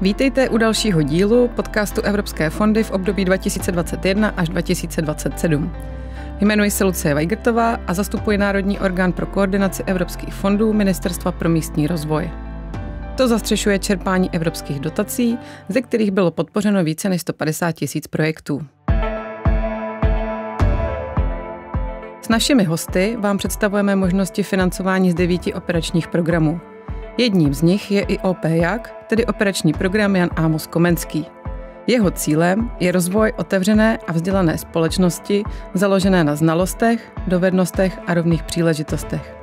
Vítejte u dalšího dílu podcastu Evropské fondy v období 2021 až 2027. Jmenuji se Lucie Vajgrtová a zastupuji Národní orgán pro koordinaci evropských fondů Ministerstva pro místní rozvoj. To zastřešuje čerpání evropských dotací, ze kterých bylo podpořeno více než 150 tisíc projektů. S našimi hosty vám představujeme možnosti financování z devíti operačních programů – Jedním z nich je i OPJAK, tedy operační program Jan Ámos Komenský. Jeho cílem je rozvoj otevřené a vzdělané společnosti založené na znalostech, dovednostech a rovných příležitostech.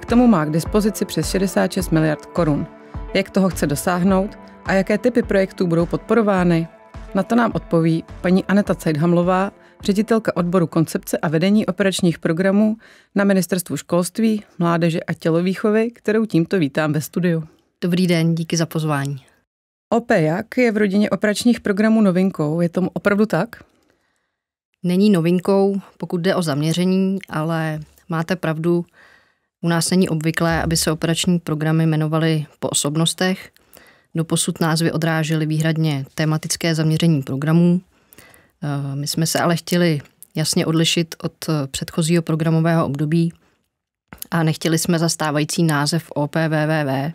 K tomu má k dispozici přes 66 miliard korun. Jak toho chce dosáhnout a jaké typy projektů budou podporovány? Na to nám odpoví paní Aneta Cejdhamlová, ředitelka odboru koncepce a vedení operačních programů na Ministerstvu školství, mládeže a tělovýchovy, kterou tímto vítám ve studiu. Dobrý den, díky za pozvání. jak je v rodině operačních programů novinkou. Je tomu opravdu tak? Není novinkou, pokud jde o zaměření, ale máte pravdu, u nás není obvyklé, aby se operační programy jmenovaly po osobnostech. Doposud názvy odrážely výhradně tematické zaměření programů – Eh, my jsme se ale chtěli jasně odlišit od eh, předchozího programového období a nechtěli jsme zastávající název OPVVV,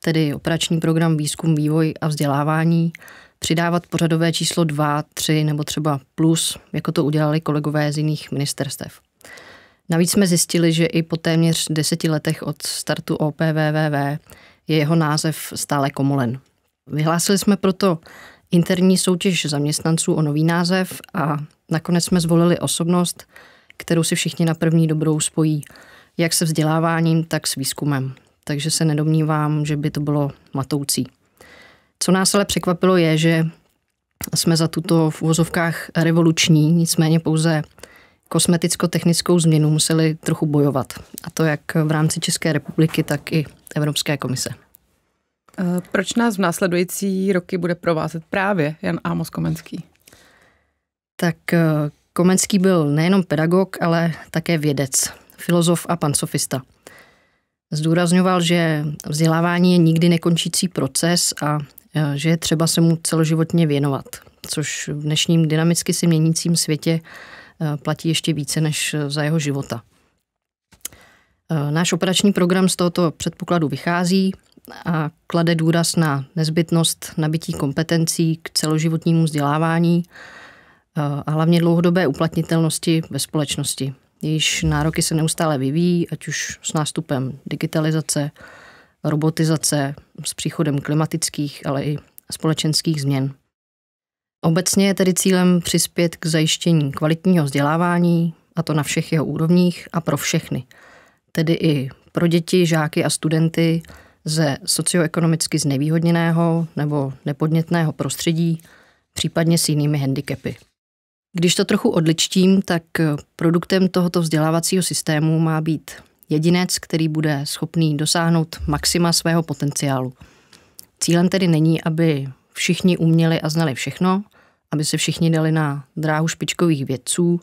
tedy Operační program výzkum, vývoj a vzdělávání, přidávat pořadové číslo 2, 3 nebo třeba plus, jako to udělali kolegové z jiných ministerstev. Navíc jsme zjistili, že i po téměř deseti letech od startu OPVVV je jeho název stále komolen. Vyhlásili jsme proto interní soutěž zaměstnanců o nový název a nakonec jsme zvolili osobnost, kterou si všichni na první dobrou spojí, jak se vzděláváním, tak s výzkumem. Takže se nedomnívám, že by to bylo matoucí. Co nás ale překvapilo je, že jsme za tuto v uvozovkách revoluční, nicméně pouze kosmeticko-technickou změnu museli trochu bojovat. A to jak v rámci České republiky, tak i Evropské komise. Eh, proč nás v následující roky bude provázet právě Jan Amos Komenský? Tak eh, Komenský byl nejenom pedagog, ale také vědec, filozof a pansofista. Zdůrazňoval, že vzdělávání je nikdy nekončící proces a eh, že je třeba se mu celoživotně věnovat, což v dnešním dynamicky se měnícím světě platí ještě více než za jeho života. Náš operační program z tohoto předpokladu vychází a klade důraz na nezbytnost nabití kompetencí k celoživotnímu vzdělávání eh, a hlavně dlouhodobé uplatnitelnosti ve společnosti. Jejíž nároky se neustále vyvíjí, ať už s nástupem digitalizace, robotizace, s příchodem klimatických, ale i společenských změn. Obecně je tedy cílem přispět k zajištění kvalitního vzdělávání, a to na všech jeho úrovních a pro všechny. Tedy i pro děti, žáky a studenty, ze socioekonomicky znevýhodněného nebo nepodnětného prostředí, případně s jinými handicapy. Když to trochu odličtím, tak produktem tohoto vzdělávacího systému má být jedinec, který bude schopný dosáhnout maxima svého potenciálu. Cílem tedy není, aby všichni uměli a znali všechno, aby se všichni dali na dráhu špičkových vědců,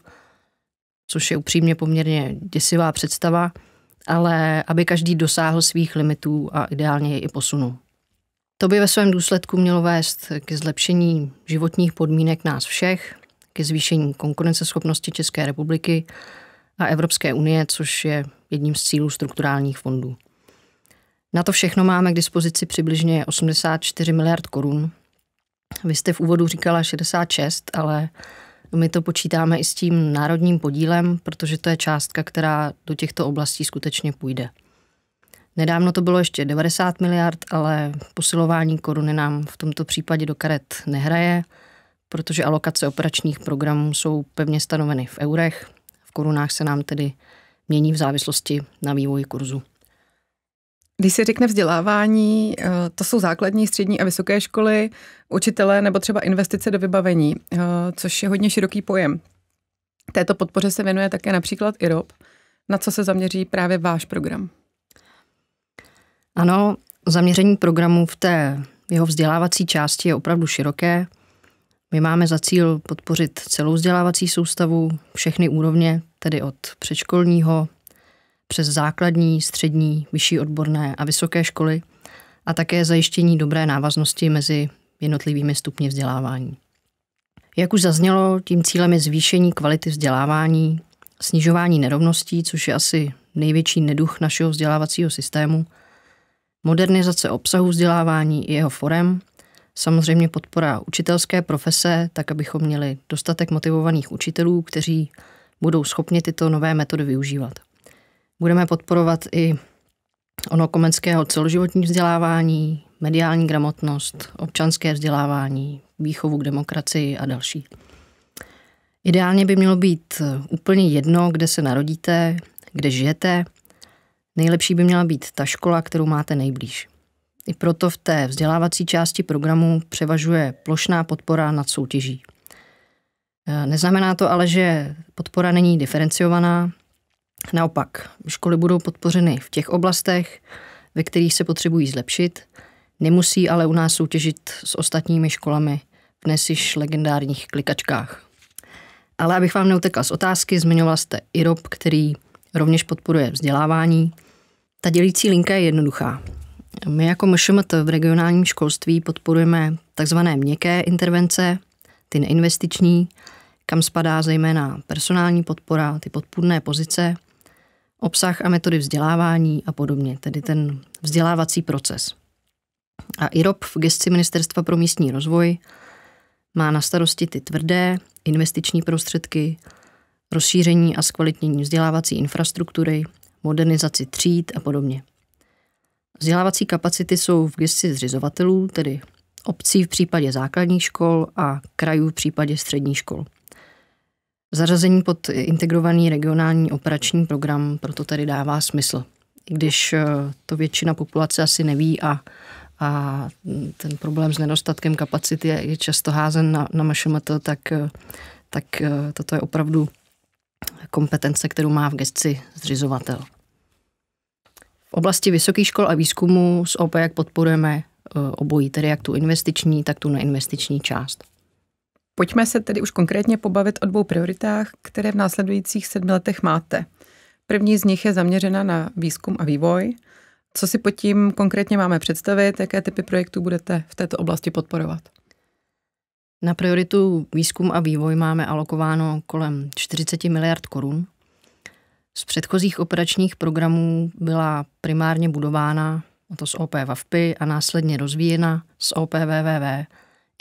což je upřímně poměrně děsivá představa – ale aby každý dosáhl svých limitů a ideálně je i posunul. To by ve svém důsledku mělo vést k zlepšení životních podmínek nás všech, ke zvýšení konkurenceschopnosti České republiky a Evropské unie, což je jedním z cílů strukturálních fondů. Na to všechno máme k dispozici přibližně 84 miliard korun. Vy jste v úvodu říkala 66, ale my to počítáme i s tím národním podílem, protože to je částka, která do těchto oblastí skutečně půjde. Nedávno to bylo ještě 90 miliard, ale posilování koruny nám v tomto případě do karet nehraje, protože alokace operačních programů jsou pevně stanoveny v eurech. V korunách se nám tedy mění v závislosti na vývoji kurzu. Když se řekne vzdělávání, eh, to jsou základní, střední a vysoké školy, učitele nebo třeba investice do vybavení, eh, což je hodně široký pojem. Této podpoře se věnuje také například IROP, na co se zaměří právě váš program. Ano, zaměření programu v té jeho vzdělávací části je opravdu široké. My máme za cíl podpořit celou vzdělávací soustavu, všechny úrovně, tedy od předškolního přes základní, střední, vyšší odborné a vysoké školy a také zajištění dobré návaznosti mezi jednotlivými stupni vzdělávání. Jak už zaznělo, tím cílem je zvýšení kvality vzdělávání, snižování nerovností, což je asi největší neduch našeho vzdělávacího systému, modernizace obsahu vzdělávání i jeho forem, samozřejmě podpora učitelské profese, tak abychom měli dostatek motivovaných učitelů, kteří budou schopni tyto nové metody využívat. Budeme podporovat i ono komenského celoživotní vzdělávání, mediální gramotnost, občanské vzdělávání, výchovu k demokracii a další. Ideálně by mělo být úplně jedno, kde se narodíte, kde žijete. Nejlepší by měla být ta škola, kterou máte nejblíž. I proto v té vzdělávací části programu převažuje plošná podpora nad soutěží. E, neznamená to ale, že podpora není diferenciovaná, Naopak, školy budou podpořeny v těch oblastech, ve kterých se potřebují zlepšit, nemusí ale u nás soutěžit s ostatními školami v dnes již legendárních klikačkách. Ale abych vám neutekla z otázky, zmiňovala jste IROP, který rovněž podporuje vzdělávání. Ta dělící linka je jednoduchá. My jako MŠMT v regionálním školství podporujeme takzvané měkké intervence, ty neinvestiční, kam spadá zejména personální podpora, ty podpůrné pozice – obsah a metody vzdělávání a podobně, tedy ten vzdělávací proces. A IROP v gesci Ministerstva pro místní rozvoj má na starosti ty tvrdé investiční prostředky, rozšíření a zkvalitnění vzdělávací infrastruktury, modernizaci tříd a podobně. Vzdělávací kapacity jsou v gesci zřizovatelů, tedy obcí v případě základních škol a krajů v případě středních škol – Zařazení pod integrovaný regionální operační program proto tedy dává smysl, i když eh, to většina populace asi neví a, a ten problém s nedostatkem kapacity je, je často házen na, na MŠMT, tak, eh, tak eh, toto je opravdu kompetence, kterou má v gesci zřizovatel. V oblasti vysokých škol a výzkumu s OPEC jak podporujeme obojí, tedy jak tu investiční, tak tu neinvestiční část. Pojďme se tedy už konkrétně pobavit o dvou prioritách, které v následujících sedmi letech máte. První z nich je zaměřena na výzkum a vývoj. Co si pod tím konkrétně máme představit, jaké typy projektů budete v této oblasti podporovat? Na prioritu výzkum a vývoj máme alokováno kolem 40 miliard korun. Z předchozích operačních programů byla primárně budována, a to z OP VAVPy a následně rozvíjena z OP VVV,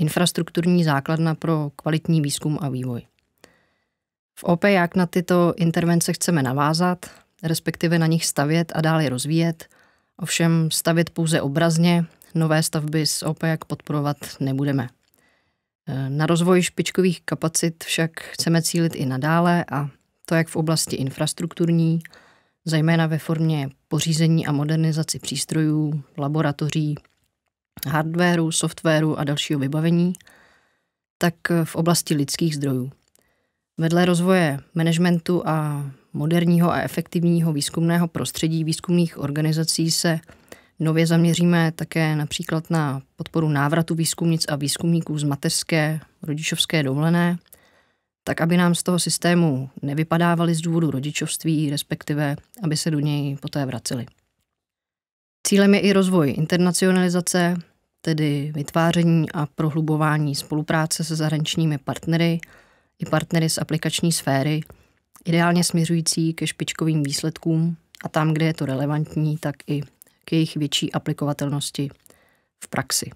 infrastrukturní základna pro kvalitní výzkum a vývoj. V OP jak na tyto intervence chceme navázat, respektive na nich stavět a dále rozvíjet, ovšem stavět pouze obrazně, nové stavby z OP jak podporovat nebudeme. E, na rozvoj špičkových kapacit však chceme cílit i nadále a to jak v oblasti infrastrukturní, zejména ve formě pořízení a modernizaci přístrojů, laboratoří, hardwareu, softwaru a dalšího vybavení, tak v oblasti lidských zdrojů. Vedle rozvoje managementu a moderního a efektivního výzkumného prostředí výzkumných organizací se nově zaměříme také například na podporu návratu výzkumnic a výzkumníků z mateřské, rodičovské dovolené, tak aby nám z toho systému nevypadávali z důvodu rodičovství, respektive aby se do něj poté vraceli. Cílem je i rozvoj internacionalizace, tedy vytváření a prohlubování spolupráce se zahraničními partnery i partnery z aplikační sféry, ideálně směřující ke špičkovým výsledkům a tam, kde je to relevantní, tak i k jejich větší aplikovatelnosti v praxi.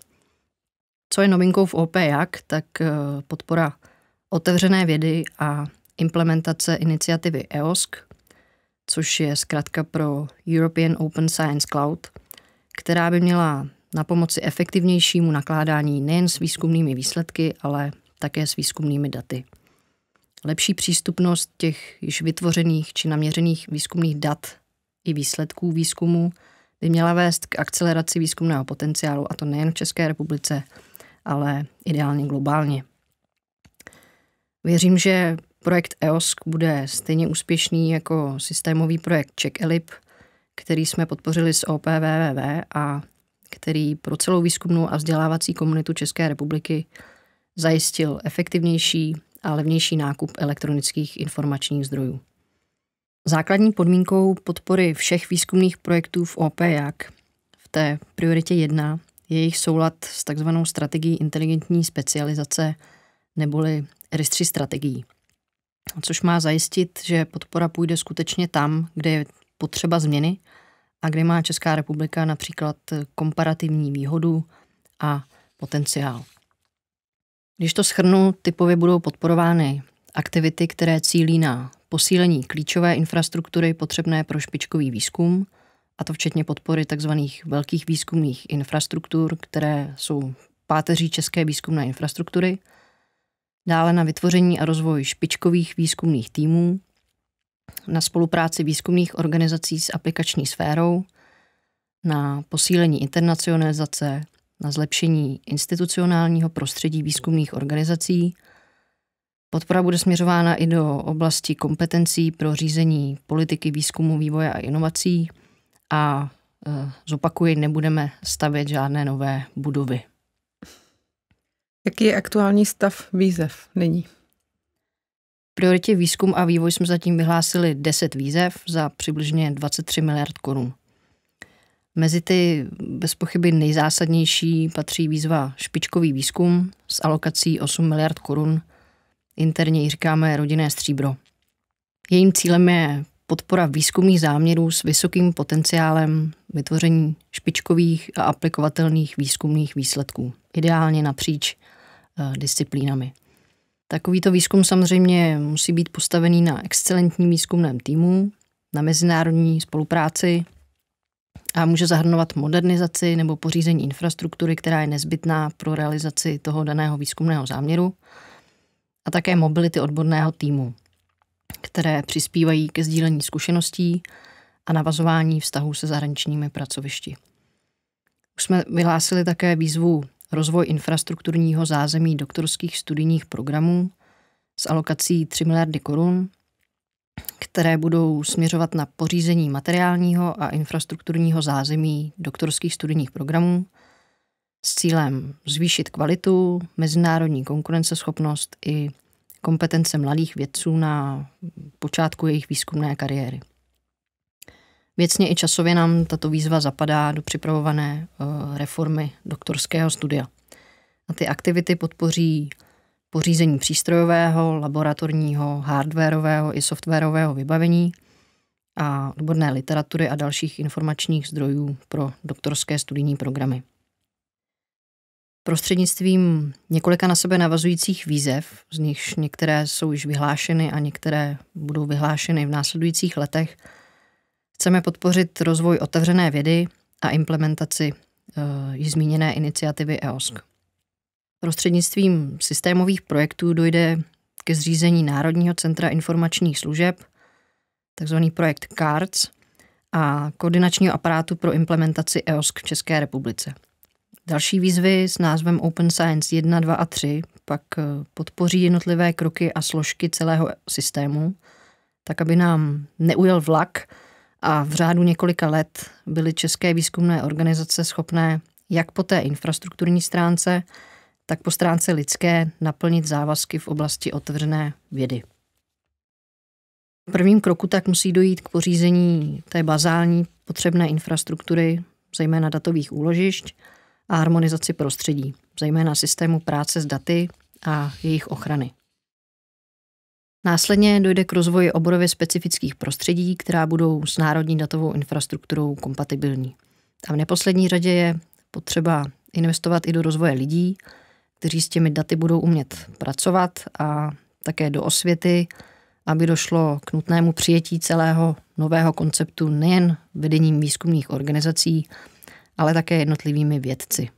Co je novinkou v OP jak, tak eh, podpora otevřené vědy a implementace iniciativy EOSC, což je zkrátka pro European Open Science Cloud, která by měla na pomoci efektivnějšímu nakládání nejen s výzkumnými výsledky, ale také s výzkumnými daty. Lepší přístupnost těch již vytvořených či naměřených výzkumných dat i výsledků výzkumu by měla vést k akceleraci výzkumného potenciálu, a to nejen v České republice, ale ideálně globálně. Věřím, že projekt EOSK bude stejně úspěšný jako systémový projekt CheckElip, který jsme podpořili s OPVVV a který pro celou výzkumnou a vzdělávací komunitu České republiky zajistil efektivnější a levnější nákup elektronických informačních zdrojů. Základní podmínkou podpory všech výzkumných projektů v OP jak v té prioritě 1 je jejich soulad s takzvanou strategií inteligentní specializace neboli RIS3 strategií, což má zajistit, že podpora půjde skutečně tam, kde je potřeba změny – a kde má Česká republika například eh, komparativní výhodu a potenciál. Když to schrnu, typově budou podporovány aktivity, které cílí na posílení klíčové infrastruktury potřebné pro špičkový výzkum, a to včetně podpory tzv. velkých výzkumných infrastruktur, které jsou páteří české výzkumné infrastruktury, dále na vytvoření a rozvoj špičkových výzkumných týmů, na spolupráci výzkumných organizací s aplikační sférou, na posílení internacionalizace, na zlepšení institucionálního prostředí výzkumných organizací. Podpora bude směřována i do oblasti kompetencí pro řízení politiky výzkumu, vývoje a inovací a eh, zopakuji, nebudeme stavět žádné nové budovy. Jaký je aktuální stav výzev nyní? prioritě výzkum a vývoj jsme zatím vyhlásili 10 výzev za přibližně 23 miliard korun. Mezi ty bez pochyby nejzásadnější patří výzva špičkový výzkum s alokací 8 miliard korun. Interně ji říkáme rodinné stříbro. Jejím cílem je podpora výzkumných záměrů s vysokým potenciálem vytvoření špičkových a aplikovatelných výzkumných výsledků, ideálně napříč eh, disciplínami. Takovýto výzkum samozřejmě musí být postavený na excelentním výzkumném týmu, na mezinárodní spolupráci a může zahrnovat modernizaci nebo pořízení infrastruktury, která je nezbytná pro realizaci toho daného výzkumného záměru a také mobility odborného týmu, které přispívají ke sdílení zkušeností a navazování vztahů se zahraničními pracovišti. Už jsme vyhlásili také výzvu rozvoj infrastrukturního zázemí doktorských studijních programů s alokací 3 miliardy korun, které budou směřovat na pořízení materiálního a infrastrukturního zázemí doktorských studijních programů s cílem zvýšit kvalitu, mezinárodní konkurenceschopnost i kompetence mladých vědců na počátku jejich výzkumné kariéry. Věcně i časově nám tato výzva zapadá do připravované eh, reformy doktorského studia. A ty aktivity podpoří pořízení přístrojového, laboratorního, hardwareového i softwarového vybavení a odborné literatury a dalších informačních zdrojů pro doktorské studijní programy. Prostřednictvím několika na sebe navazujících výzev, z nichž některé jsou již vyhlášeny a některé budou vyhlášeny v následujících letech, Chceme podpořit rozvoj otevřené vědy a implementaci eh, již zmíněné iniciativy EOSK. Prostřednictvím systémových projektů dojde ke zřízení Národního centra informačních služeb, takzvaný projekt CARDS, a koordinačního aparátu pro implementaci EOSK v České republice. Další výzvy s názvem Open Science 1, 2 a 3 pak eh, podpoří jednotlivé kroky a složky celého systému, tak aby nám neujel vlak a v řádu několika let byly české výzkumné organizace schopné jak po té infrastrukturní stránce, tak po stránce lidské naplnit závazky v oblasti otevřené vědy. V prvním kroku tak musí dojít k pořízení té bazální potřebné infrastruktury, zejména datových úložišť a harmonizaci prostředí, zejména systému práce s daty a jejich ochrany. Následně dojde k rozvoji oborově specifických prostředí, která budou s národní datovou infrastrukturou kompatibilní. A v neposlední řadě je potřeba investovat i do rozvoje lidí, kteří s těmi daty budou umět pracovat a také do osvěty, aby došlo k nutnému přijetí celého nového konceptu nejen vedením výzkumných organizací, ale také jednotlivými vědci.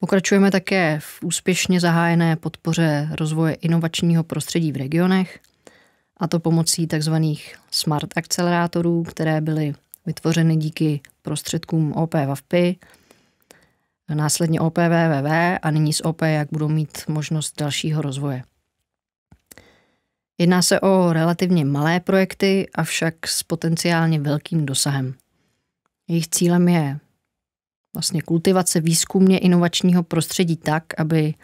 Pokračujeme také v úspěšně zahájené podpoře rozvoje inovačního prostředí v regionech, a to pomocí tzv. smart akcelerátorů, které byly vytvořeny díky prostředkům OP následně OP VVV a nyní z OP, jak budou mít možnost dalšího rozvoje. Jedná se o relativně malé projekty, avšak s potenciálně velkým dosahem. Jejich cílem je vlastně kultivace výzkumně inovačního prostředí tak, aby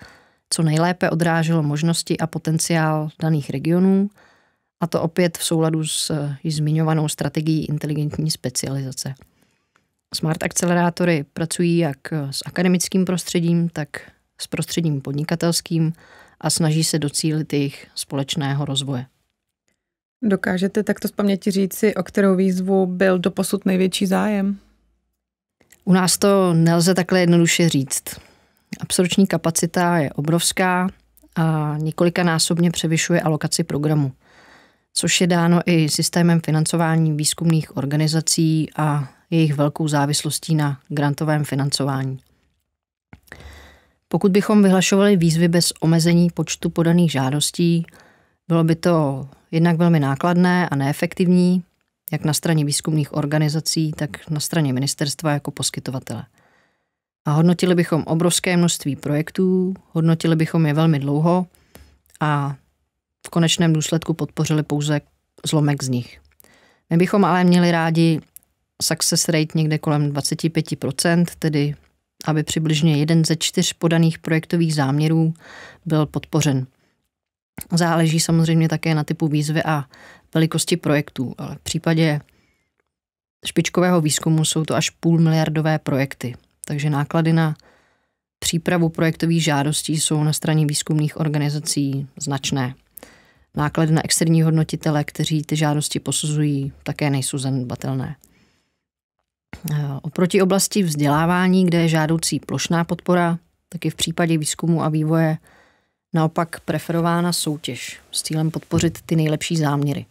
co nejlépe odráželo možnosti a potenciál daných regionů, a to opět v souladu s již zmiňovanou strategií inteligentní specializace. Smart akcelerátory pracují jak s akademickým prostředím, tak s prostředím podnikatelským a snaží se docílit jejich společného rozvoje. Dokážete takto z paměti říci, o kterou výzvu byl doposud největší zájem? U nás to nelze takhle jednoduše říct. Absorpční kapacita je obrovská a několikanásobně převyšuje alokaci programu, což je dáno i systémem financování výzkumných organizací a jejich velkou závislostí na grantovém financování. Pokud bychom vyhlašovali výzvy bez omezení počtu podaných žádostí, bylo by to jednak velmi nákladné a neefektivní, jak na straně výzkumných organizací, tak na straně ministerstva jako poskytovatele. A hodnotili bychom obrovské množství projektů, hodnotili bychom je velmi dlouho a v konečném důsledku podpořili pouze zlomek z nich. My bychom ale měli rádi success rate někde kolem 25%, tedy aby přibližně jeden ze čtyř podaných projektových záměrů byl podpořen. Záleží samozřejmě také na typu výzvy a velikosti projektů, ale v případě špičkového výzkumu jsou to až půl miliardové projekty, takže náklady na přípravu projektových žádostí jsou na straně výzkumných organizací značné. Náklady na externí hodnotitele, kteří ty žádosti posuzují, také nejsou zanedbatelné. Eh, oproti oblasti vzdělávání, kde je žádoucí plošná podpora, tak je v případě výzkumu a vývoje naopak preferována soutěž s cílem podpořit ty nejlepší záměry.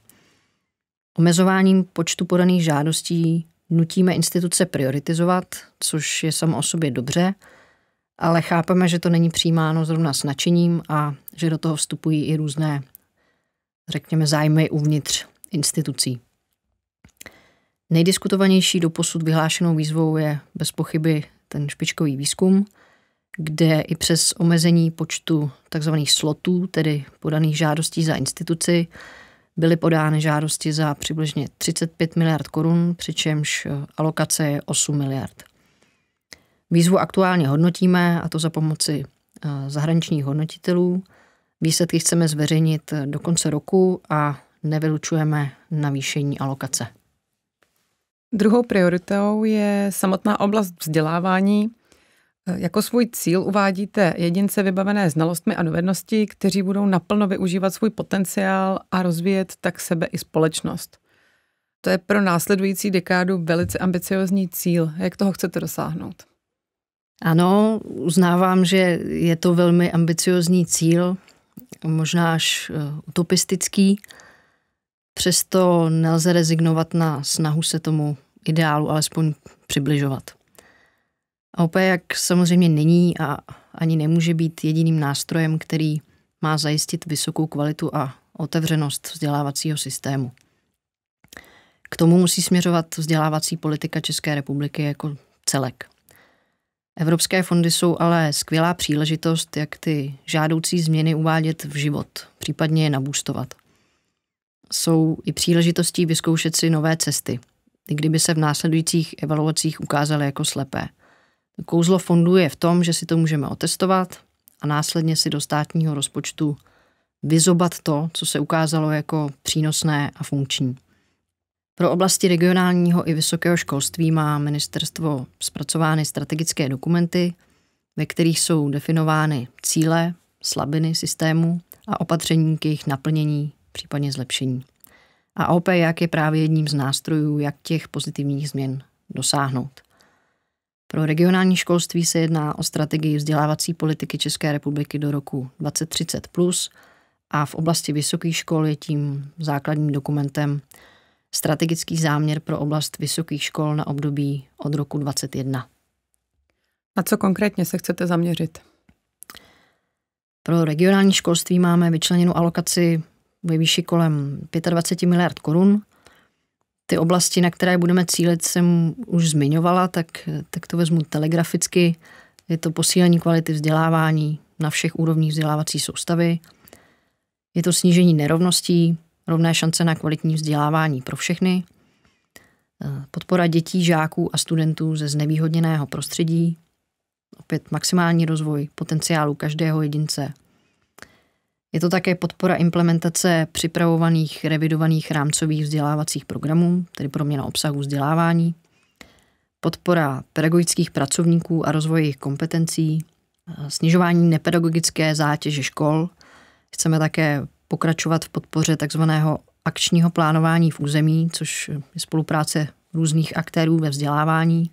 Omezováním počtu podaných žádostí nutíme instituce prioritizovat, což je samo o sobě dobře, ale chápeme, že to není přijímáno zrovna s nadšením a že do toho vstupují i různé, řekněme, zájmy uvnitř institucí. Nejdiskutovanější doposud vyhlášenou výzvou je bez pochyby ten špičkový výzkum, kde i přes omezení počtu tzv. slotů, tedy podaných žádostí za instituci, byly podány žádosti za přibližně 35 miliard korun, přičemž eh, alokace je 8 miliard. Výzvu aktuálně hodnotíme, a to za pomoci eh, zahraničních hodnotitelů. Výsledky chceme zveřejnit eh, do konce roku a nevylučujeme navýšení alokace. Druhou prioritou je samotná oblast vzdělávání. Eh, jako svůj cíl uvádíte jedince vybavené znalostmi a dovednosti, kteří budou naplno využívat svůj potenciál a rozvíjet tak sebe i společnost. To je pro následující dekádu velice ambiciozní cíl. Jak toho chcete dosáhnout? Ano, uznávám, že je to velmi ambiciozní cíl, možná až eh, utopistický. Přesto nelze rezignovat na snahu se tomu ideálu alespoň přibližovat jak samozřejmě není a ani nemůže být jediným nástrojem, který má zajistit vysokou kvalitu a otevřenost vzdělávacího systému. K tomu musí směřovat vzdělávací politika České republiky jako celek. Evropské fondy jsou ale skvělá příležitost, jak ty žádoucí změny uvádět v život, případně je nabůstovat. Jsou i příležitostí vyzkoušet si nové cesty, i kdyby se v následujících evaluacích ukázaly jako slepé – Kouzlo fondu je v tom, že si to můžeme otestovat a následně si do státního rozpočtu vyzobat to, co se ukázalo jako přínosné a funkční. Pro oblasti regionálního i vysokého školství má ministerstvo zpracovány strategické dokumenty, ve kterých jsou definovány cíle, slabiny systému a opatření k jejich naplnění, případně zlepšení. A OP jak je právě jedním z nástrojů, jak těch pozitivních změn dosáhnout. Pro regionální školství se jedná o strategii vzdělávací politiky České republiky do roku 2030 plus a v oblasti vysokých škol je tím základním dokumentem strategický záměr pro oblast vysokých škol na období od roku 2021. Na co konkrétně se chcete zaměřit? Pro regionální školství máme vyčleněnou alokaci ve výši kolem 25 miliard korun – ty oblasti, na které budeme cílit, jsem už zmiňovala, tak, tak to vezmu telegraficky. Je to posílení kvality vzdělávání na všech úrovních vzdělávací soustavy. Je to snížení nerovností, rovné šance na kvalitní vzdělávání pro všechny. E, podpora dětí, žáků a studentů ze znevýhodněného prostředí. Opět maximální rozvoj potenciálu každého jedince je to také podpora implementace připravovaných revidovaných rámcových vzdělávacích programů, tedy proměna obsahu vzdělávání, podpora pedagogických pracovníků a rozvoj jejich kompetencí, snižování nepedagogické zátěže škol. Chceme také pokračovat v podpoře takzvaného akčního plánování v území, což je spolupráce různých aktérů ve vzdělávání,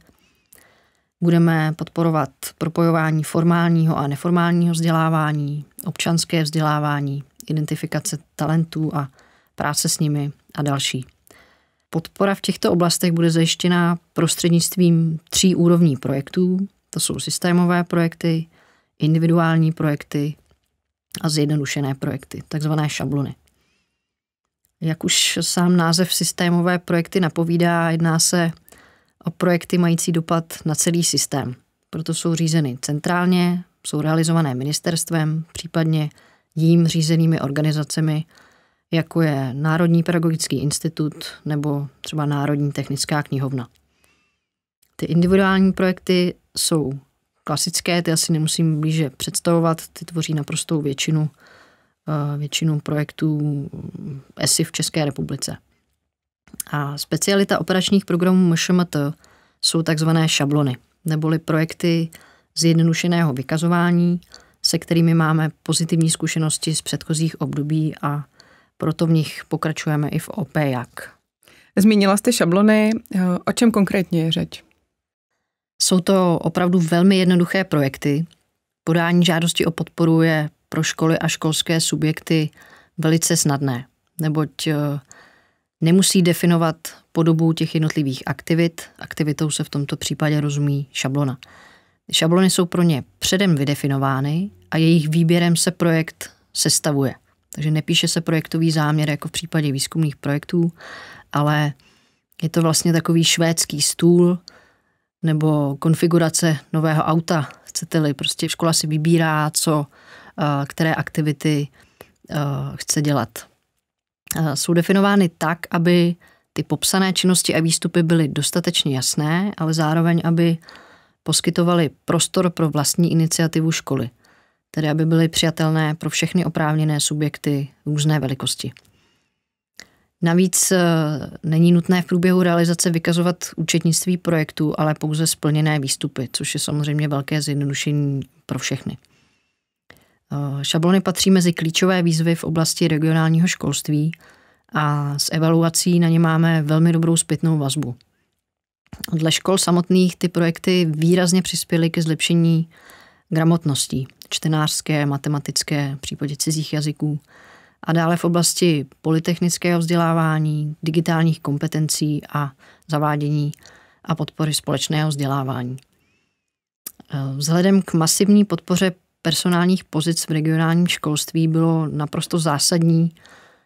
Budeme podporovat propojování formálního a neformálního vzdělávání, občanské vzdělávání, identifikace talentů a práce s nimi a další. Podpora v těchto oblastech bude zajištěna prostřednictvím tří úrovní projektů. To jsou systémové projekty, individuální projekty a zjednodušené projekty, takzvané šablony. Jak už sám název systémové projekty napovídá, jedná se a projekty mající dopad na celý systém. Proto jsou řízeny centrálně, jsou realizované ministerstvem, případně jím řízenými organizacemi, jako je Národní pedagogický institut nebo třeba Národní technická knihovna. Ty individuální projekty jsou klasické, ty asi nemusím blíže představovat, ty tvoří naprostou většinu, eh, většinu projektů eh, ESI v České republice. A specialita operačních programů MŠMT jsou takzvané šablony, neboli projekty zjednodušeného vykazování, se kterými máme pozitivní zkušenosti z předchozích období a proto v nich pokračujeme i v OP jak. Zmínila jste šablony, o čem konkrétně je řeč? Jsou to opravdu velmi jednoduché projekty. Podání žádosti o podporu je pro školy a školské subjekty velice snadné, neboť eh, nemusí definovat podobu těch jednotlivých aktivit. Aktivitou se v tomto případě rozumí šablona. Šablony jsou pro ně předem vydefinovány a jejich výběrem se projekt sestavuje. Takže nepíše se projektový záměr jako v případě výzkumných projektů, ale je to vlastně takový švédský stůl nebo konfigurace nového auta, chcete-li. Prostě škola si vybírá, co, eh, které aktivity eh, chce dělat. Eh, jsou definovány tak, aby ty popsané činnosti a výstupy byly dostatečně jasné, ale zároveň, aby poskytovaly prostor pro vlastní iniciativu školy, tedy aby byly přijatelné pro všechny oprávněné subjekty různé velikosti. Navíc eh, není nutné v průběhu realizace vykazovat účetnictví projektu, ale pouze splněné výstupy, což je samozřejmě velké zjednodušení pro všechny. Eh, šablony patří mezi klíčové výzvy v oblasti regionálního školství a s evaluací na ně máme velmi dobrou zpětnou vazbu. Dle škol samotných ty projekty výrazně přispěly ke zlepšení gramotností čtenářské, matematické, v případě cizích jazyků a dále v oblasti polytechnického vzdělávání, digitálních kompetencí a zavádění a podpory společného vzdělávání. Eh, vzhledem k masivní podpoře personálních pozic v regionálním školství bylo naprosto zásadní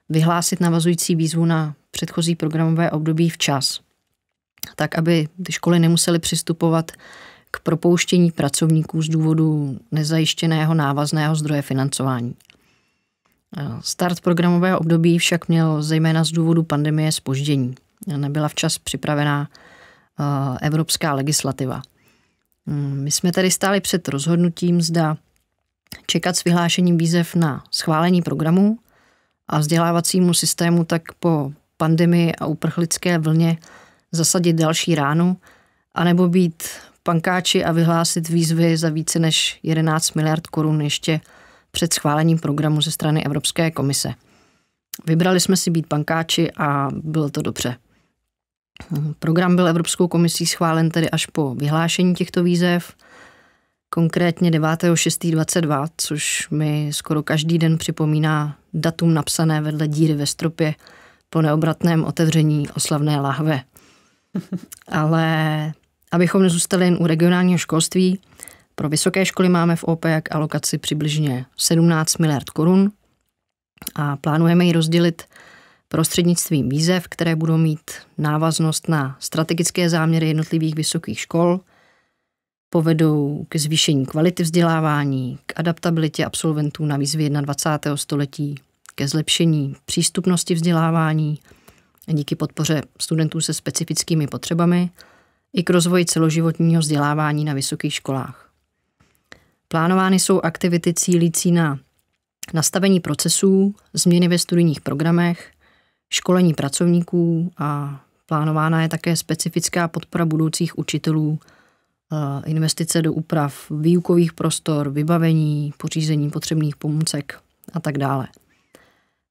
vyhlásit navazující výzvu na předchozí programové období včas, tak aby ty školy nemusely přistupovat k propouštění pracovníků z důvodu nezajištěného návazného zdroje financování. Start programového období však měl zejména z důvodu pandemie spoždění. Nebyla včas připravená evropská legislativa. Hmm, my jsme tady stáli před rozhodnutím, zda čekat s vyhlášením výzev na schválení programu a vzdělávacímu systému tak po pandemii a uprchlické vlně zasadit další ránu, anebo být pankáči a vyhlásit výzvy za více než 11 miliard korun ještě před schválením programu ze strany Evropské komise. Vybrali jsme si být pankáči a bylo to dobře. Program byl Evropskou komisí schválen tedy až po vyhlášení těchto výzev – konkrétně 9.6.22, což mi skoro každý den připomíná datum napsané vedle díry ve stropě po neobratném otevření oslavné lahve. Ale abychom nezůstali jen u regionálního školství, pro vysoké školy máme v OP jak alokaci přibližně 17 miliard korun a plánujeme ji rozdělit prostřednictvím výzev, které budou mít návaznost na strategické záměry jednotlivých vysokých škol – povedou ke zvýšení kvality vzdělávání, k adaptabilitě absolventů na výzvy 21. století, ke zlepšení přístupnosti vzdělávání díky podpoře studentů se specifickými potřebami i k rozvoji celoživotního vzdělávání na vysokých školách. Plánovány jsou aktivity cílící na nastavení procesů, změny ve studijních programech, školení pracovníků a plánována je také specifická podpora budoucích učitelů – Eh, investice do úprav výukových prostor, vybavení, pořízení potřebných pomůcek a tak dále.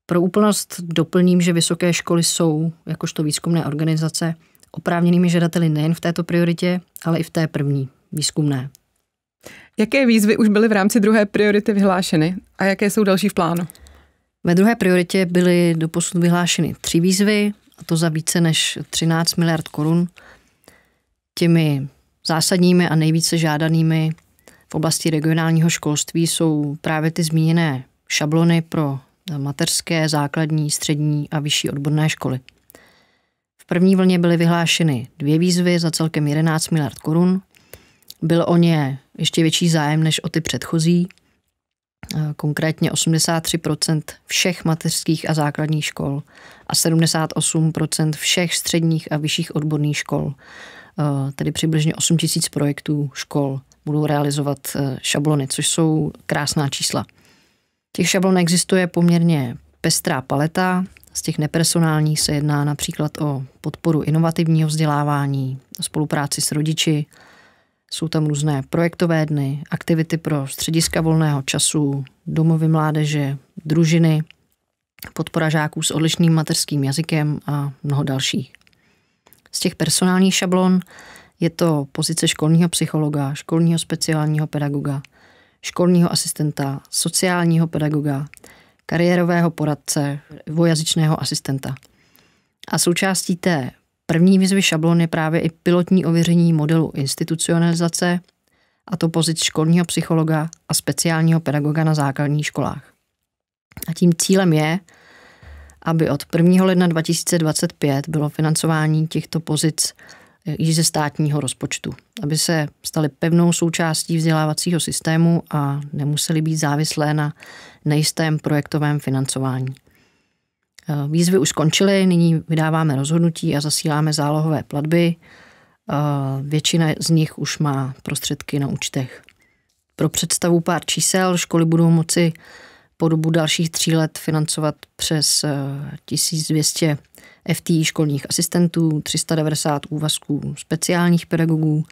Pro úplnost doplním, že vysoké školy jsou, jakožto výzkumné organizace, oprávněnými žadateli nejen v této prioritě, ale i v té první, výzkumné. Jaké výzvy už byly v rámci druhé priority vyhlášeny a jaké jsou další v plánu? Ve druhé prioritě byly doposud vyhlášeny tři výzvy, a to za více než 13 miliard korun. Těmi Zásadními a nejvíce žádanými v oblasti regionálního školství jsou právě ty zmíněné šablony pro mateřské, základní, střední a vyšší odborné školy. V první vlně byly vyhlášeny dvě výzvy za celkem 11 miliard korun. Byl o ně ještě větší zájem než o ty předchozí. Konkrétně 83% všech mateřských a základních škol a 78% všech středních a vyšších odborných škol Eh, tedy přibližně 8 tisíc projektů škol budou realizovat eh, šablony, což jsou krásná čísla. Těch šablon existuje poměrně pestrá paleta. Z těch nepersonálních se jedná například o podporu inovativního vzdělávání, spolupráci s rodiči, jsou tam různé projektové dny, aktivity pro střediska volného času, domovy mládeže, družiny, podpora žáků s odlišným mateřským jazykem a mnoho dalších z těch personálních šablon je to pozice školního psychologa, školního speciálního pedagoga, školního asistenta, sociálního pedagoga, kariérového poradce, dvojazyčného asistenta. A součástí té první výzvy šablon je právě i pilotní ověření modelu institucionalizace, a to pozic školního psychologa a speciálního pedagoga na základních školách. A tím cílem je, aby od 1. ledna 2025 bylo financování těchto pozic eh, již ze státního rozpočtu, aby se staly pevnou součástí vzdělávacího systému a nemusely být závislé na nejistém projektovém financování. Eh, výzvy už skončily, nyní vydáváme rozhodnutí a zasíláme zálohové platby. Eh, většina z nich už má prostředky na účtech. Pro představu pár čísel školy budou moci po dobu dalších tří let financovat přes 1200 eh, FTI školních asistentů, 390 úvazků speciálních pedagogů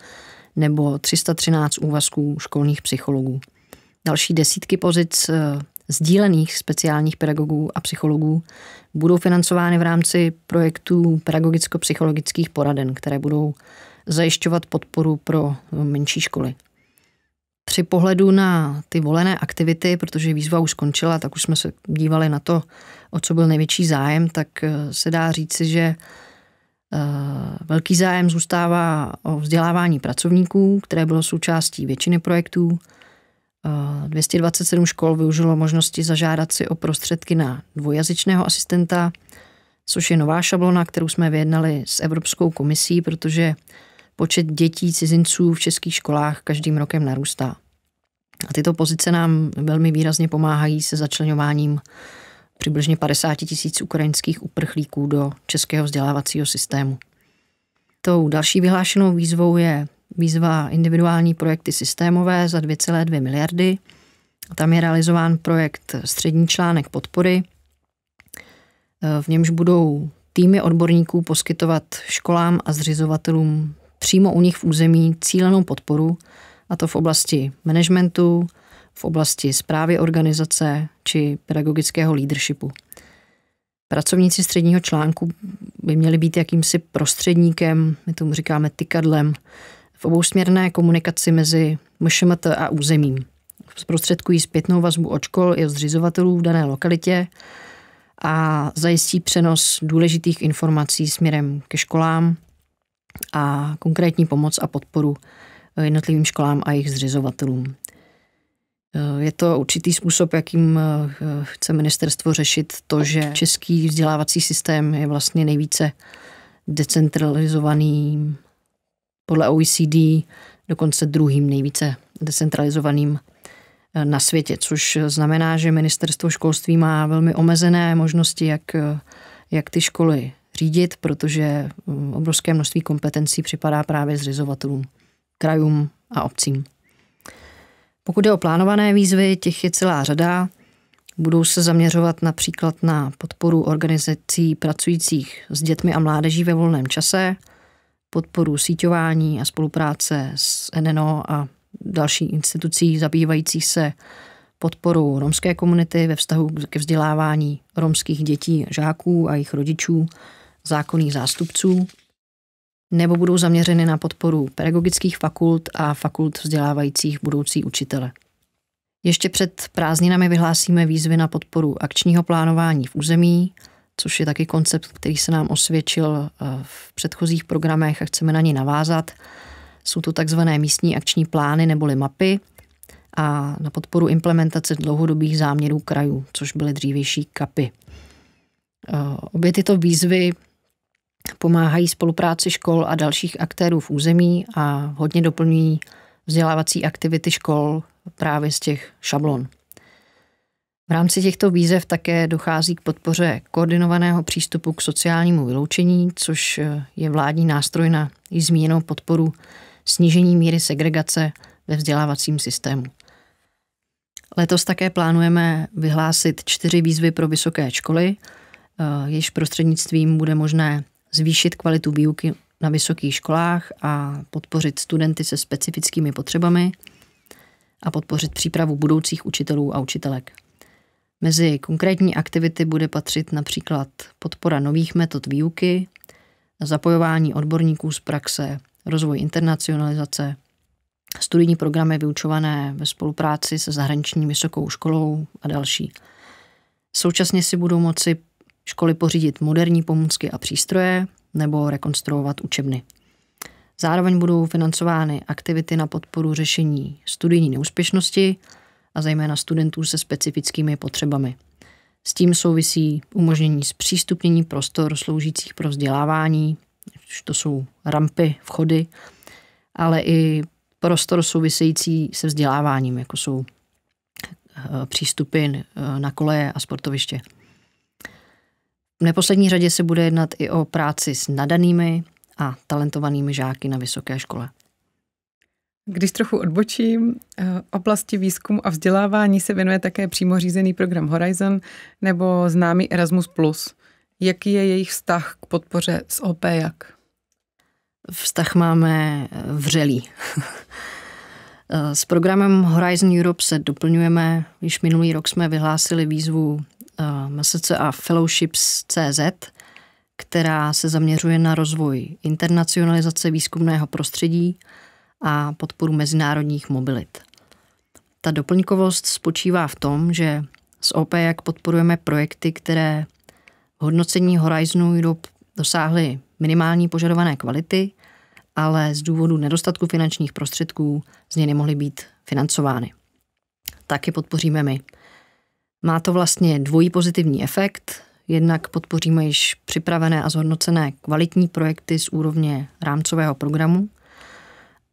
nebo 313 úvazků školních psychologů. Další desítky pozic eh, sdílených speciálních pedagogů a psychologů budou financovány v rámci projektů pedagogicko-psychologických poraden, které budou zajišťovat podporu pro menší školy. Při pohledu na ty volené aktivity, protože výzva už skončila, tak už jsme se dívali na to, o co byl největší zájem, tak eh, se dá říci, že eh, velký zájem zůstává o vzdělávání pracovníků, které bylo součástí většiny projektů. 227 eh, škol využilo možnosti zažádat si o prostředky na dvojazyčného asistenta, což je nová šablona, kterou jsme vyjednali s Evropskou komisí, protože počet dětí cizinců v českých školách každým rokem narůstá. A tyto pozice nám velmi výrazně pomáhají se začlenováním přibližně 50 tisíc ukrajinských uprchlíků do českého vzdělávacího systému. Tou další vyhlášenou výzvou je výzva individuální projekty systémové za 2,2 miliardy. Tam je realizován projekt Střední článek podpory, v němž budou týmy odborníků poskytovat školám a zřizovatelům přímo u nich v území cílenou podporu, a to v oblasti managementu, v oblasti zprávy organizace či pedagogického leadershipu. Pracovníci středního článku by měli být jakýmsi prostředníkem, my tomu říkáme tykadlem, v obousměrné komunikaci mezi MŠMT a územím. Zprostředkují zpětnou vazbu od škol i od zřizovatelů v dané lokalitě a zajistí přenos důležitých informací směrem ke školám, a konkrétní pomoc a podporu eh, jednotlivým školám a jejich zřizovatelům. Eh, je to určitý způsob, jakým eh, chce ministerstvo řešit to, že český vzdělávací systém je vlastně nejvíce decentralizovaný, podle OECD dokonce druhým nejvíce decentralizovaným na světě, což znamená, že ministerstvo školství má velmi omezené možnosti, jak, jak ty školy řídit, protože mm, obrovské množství kompetencí připadá právě zřizovatelům, krajům a obcím. Pokud je o plánované výzvy, těch je celá řada. Budou se zaměřovat například na podporu organizací pracujících s dětmi a mládeží ve volném čase, podporu síťování a spolupráce s NNO a další institucí zabývající se podporou romské komunity ve vztahu ke vzdělávání romských dětí, žáků a jejich rodičů, zákonných zástupců, nebo budou zaměřeny na podporu pedagogických fakult a fakult vzdělávajících budoucí učitele. Ještě před prázdninami vyhlásíme výzvy na podporu akčního plánování v území, což je taky koncept, který se nám osvědčil eh, v předchozích programech a chceme na ně navázat. Jsou to takzvané místní akční plány neboli mapy a na podporu implementace dlouhodobých záměrů krajů, což byly dřívější kapy. Eh, obě tyto výzvy pomáhají spolupráci škol a dalších aktérů v území a hodně doplňují vzdělávací aktivity škol právě z těch šablon. V rámci těchto výzev také dochází k podpoře koordinovaného přístupu k sociálnímu vyloučení, což eh, je vládní nástroj na i zmíněnou podporu snížení míry segregace ve vzdělávacím systému. Letos také plánujeme vyhlásit čtyři výzvy pro vysoké školy, eh, jejichž prostřednictvím bude možné zvýšit kvalitu výuky na vysokých školách a podpořit studenty se specifickými potřebami a podpořit přípravu budoucích učitelů a učitelek. Mezi konkrétní aktivity bude patřit například podpora nových metod výuky, zapojování odborníků z praxe, rozvoj internacionalizace, studijní programy vyučované ve spolupráci se zahraniční vysokou školou a další. Současně si budou moci školy pořídit moderní pomůcky a přístroje nebo rekonstruovat učebny. Zároveň budou financovány aktivity na podporu řešení studijní neúspěšnosti a zejména studentů se specifickými potřebami. S tím souvisí umožnění zpřístupnění prostor sloužících pro vzdělávání, to jsou rampy, vchody, ale i prostor související se vzděláváním, jako jsou eh, přístupy eh, na koleje a sportoviště. V neposlední řadě se bude jednat i o práci s nadanými a talentovanými žáky na vysoké škole. Když trochu odbočím, eh, oblasti výzkumu a vzdělávání se věnuje také přímo řízený program Horizon nebo známý Erasmus+. Jaký je jejich vztah k podpoře z OP jak? Vztah máme eh, vřelý. Eh, s programem Horizon Europe se doplňujeme. Již minulý rok jsme vyhlásili výzvu Eh, MSCA Fellowships.cz, která se zaměřuje na rozvoj internacionalizace výzkumného prostředí a podporu mezinárodních mobilit. Ta doplňkovost spočívá v tom, že s OP jak podporujeme projekty, které v hodnocení Horizonu Europe dosáhly minimální požadované kvality, ale z důvodu nedostatku finančních prostředků z něj nemohly být financovány. Taky podpoříme my. Má to vlastně dvojí pozitivní efekt. Jednak podpoříme již připravené a zhodnocené kvalitní projekty z úrovně rámcového programu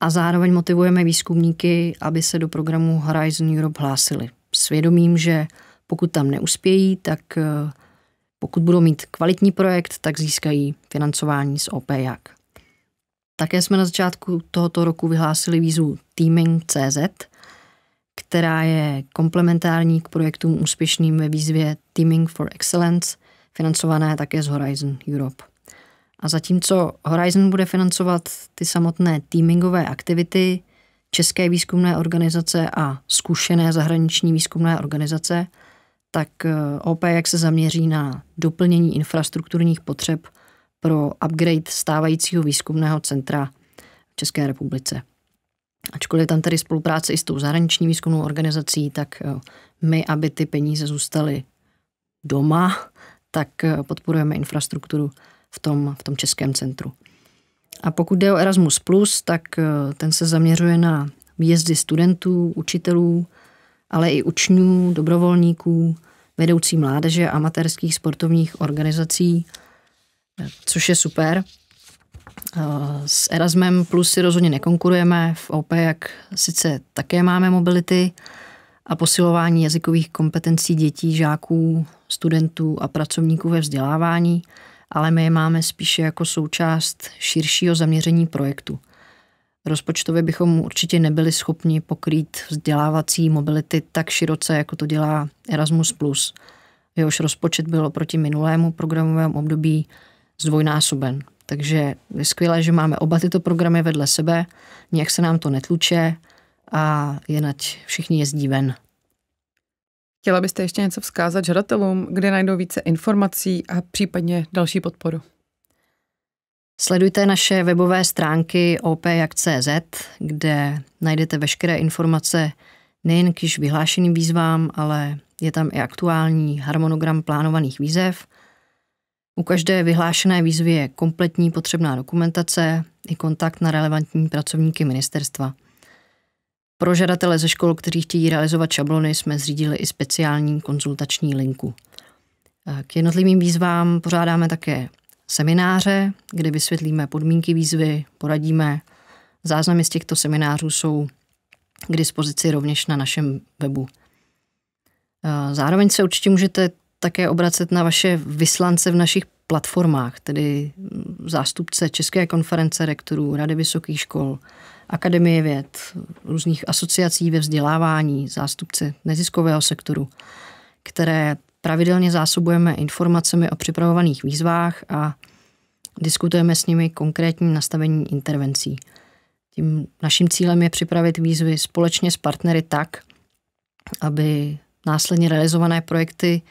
a zároveň motivujeme výzkumníky, aby se do programu Horizon Europe hlásili. Svědomím, že pokud tam neuspějí, tak eh, pokud budou mít kvalitní projekt, tak získají financování z Jak Také jsme na začátku tohoto roku vyhlásili výzvu Teaming.cz, která je komplementární k projektům úspěšným ve výzvě Teaming for Excellence, financované také z Horizon Europe. A zatímco Horizon bude financovat ty samotné teamingové aktivity, české výzkumné organizace a zkušené zahraniční výzkumné organizace, tak eh, jak se zaměří na doplnění infrastrukturních potřeb pro upgrade stávajícího výzkumného centra v České republice ačkoliv tam tedy spolupráce i s tou zahraniční výzkumnou organizací, tak eh, my, aby ty peníze zůstaly doma, tak eh, podporujeme infrastrukturu v tom, v tom českém centru. A pokud jde o Erasmus+, tak eh, ten se zaměřuje na výjezdy studentů, učitelů, ale i učňů, dobrovolníků, vedoucí mládeže amatérských sportovních organizací, což je super. S Erasmem Plus si rozhodně nekonkurujeme. V OP, jak sice také máme mobility a posilování jazykových kompetencí dětí, žáků, studentů a pracovníků ve vzdělávání, ale my je máme spíše jako součást širšího zaměření projektu. Rozpočtově bychom určitě nebyli schopni pokrýt vzdělávací mobility tak široce, jako to dělá Erasmus+. plus, Jehož rozpočet byl oproti minulému programovému období zdvojnásoben. Takže je skvělé, že máme oba tyto programy vedle sebe, nějak se nám to netluče a je nať všichni jezdí ven. Chtěla byste ještě něco vzkázat žadatelům, kde najdou více informací a případně další podporu? Sledujte naše webové stránky opjak.cz, kde najdete veškeré informace nejen k již vyhlášeným výzvám, ale je tam i aktuální harmonogram plánovaných výzev – u každé vyhlášené výzvy je kompletní potřebná dokumentace i kontakt na relevantní pracovníky ministerstva. Pro žadatele ze škol, kteří chtějí realizovat šablony, jsme zřídili i speciální konzultační linku. K jednotlivým výzvám pořádáme také semináře, kde vysvětlíme podmínky výzvy, poradíme. Záznamy z těchto seminářů jsou k dispozici rovněž na našem webu. Zároveň se určitě můžete také obracet na vaše vyslance v našich platformách, tedy zástupce České konference rektorů, Rady vysokých škol, Akademie věd, různých asociací ve vzdělávání, zástupce neziskového sektoru, které pravidelně zásobujeme informacemi o připravovaných výzvách a diskutujeme s nimi konkrétní nastavení intervencí. Tím naším cílem je připravit výzvy společně s partnery tak, aby následně realizované projekty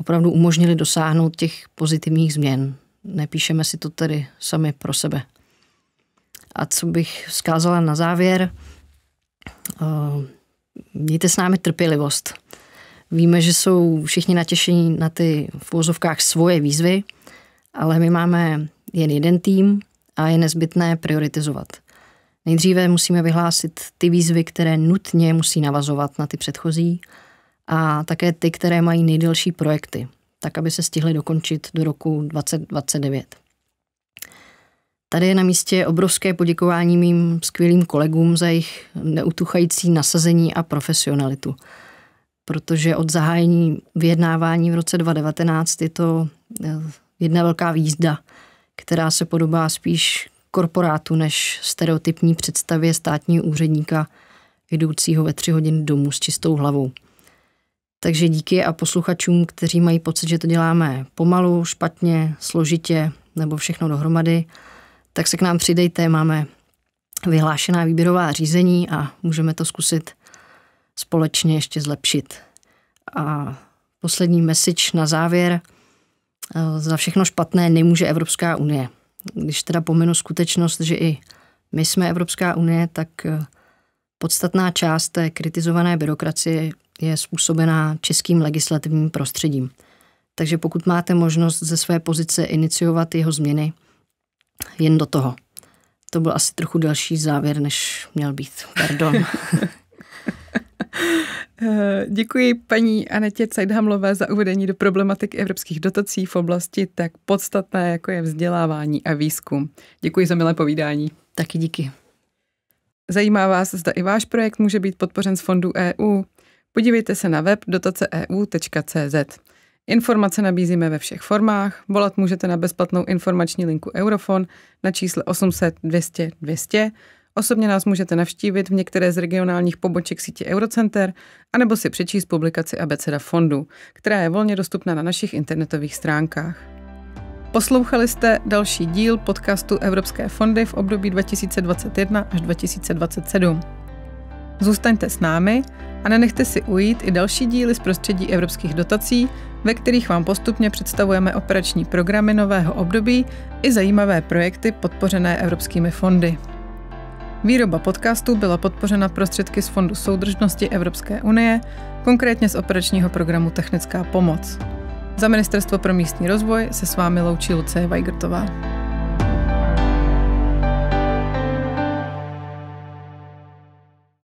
opravdu umožnili dosáhnout těch pozitivních změn. Nepíšeme si to tedy sami pro sebe. A co bych vzkázala na závěr, eh, mějte s námi trpělivost. Víme, že jsou všichni natěšení na ty v úzovkách svoje výzvy, ale my máme jen jeden tým a je nezbytné prioritizovat. Nejdříve musíme vyhlásit ty výzvy, které nutně musí navazovat na ty předchozí, a také ty, které mají nejdelší projekty, tak aby se stihly dokončit do roku 2029. Tady je na místě obrovské poděkování mým skvělým kolegům za jejich neutuchající nasazení a profesionalitu. Protože od zahájení vyjednávání v roce 2019 je to eh, jedna velká výzda, která se podobá spíš korporátu než stereotypní představě státního úředníka, jdoucího ve tři hodiny domů s čistou hlavou – takže díky a posluchačům, kteří mají pocit, že to děláme pomalu, špatně, složitě nebo všechno dohromady, tak se k nám přidejte, máme vyhlášená výběrová řízení a můžeme to zkusit společně ještě zlepšit. A poslední message na závěr. Za všechno špatné nemůže Evropská unie. Když teda pomenu skutečnost, že i my jsme Evropská unie, tak podstatná část té kritizované byrokracie je způsobená českým legislativním prostředím. Takže pokud máte možnost ze své pozice iniciovat jeho změny, jen do toho. To byl asi trochu delší závěr, než měl být. Pardon. Eh, děkuji paní Anetě Cajdhamlové za uvedení do problematiky evropských dotací v oblasti tak podstatné, jako je vzdělávání a výzkum. Děkuji za milé povídání. Taky díky. Zajímá vás, zda i váš projekt může být podpořen z fondů EU. Podívejte se na web dotace.eu.cz. Informace nabízíme ve všech formách. Volat můžete na bezplatnou informační linku Eurofon na čísle 800 200 200. Osobně nás můžete navštívit v některé z regionálních poboček sítě Eurocenter anebo si přečíst publikaci Abeceda fondu, která je volně dostupná na našich internetových stránkách. Poslouchali jste další díl podcastu Evropské fondy v období 2021 až 2027. Zůstaňte s námi a nenechte si ujít i další díly z prostředí evropských dotací, ve kterých vám postupně představujeme operační programy nového období i zajímavé projekty podpořené evropskými fondy. Výroba podcastů byla podpořena prostředky z Fondu soudržnosti Evropské unie, konkrétně z operačního programu Technická pomoc. Za Ministerstvo pro místní rozvoj se s vámi loučí Lucie Weigertová.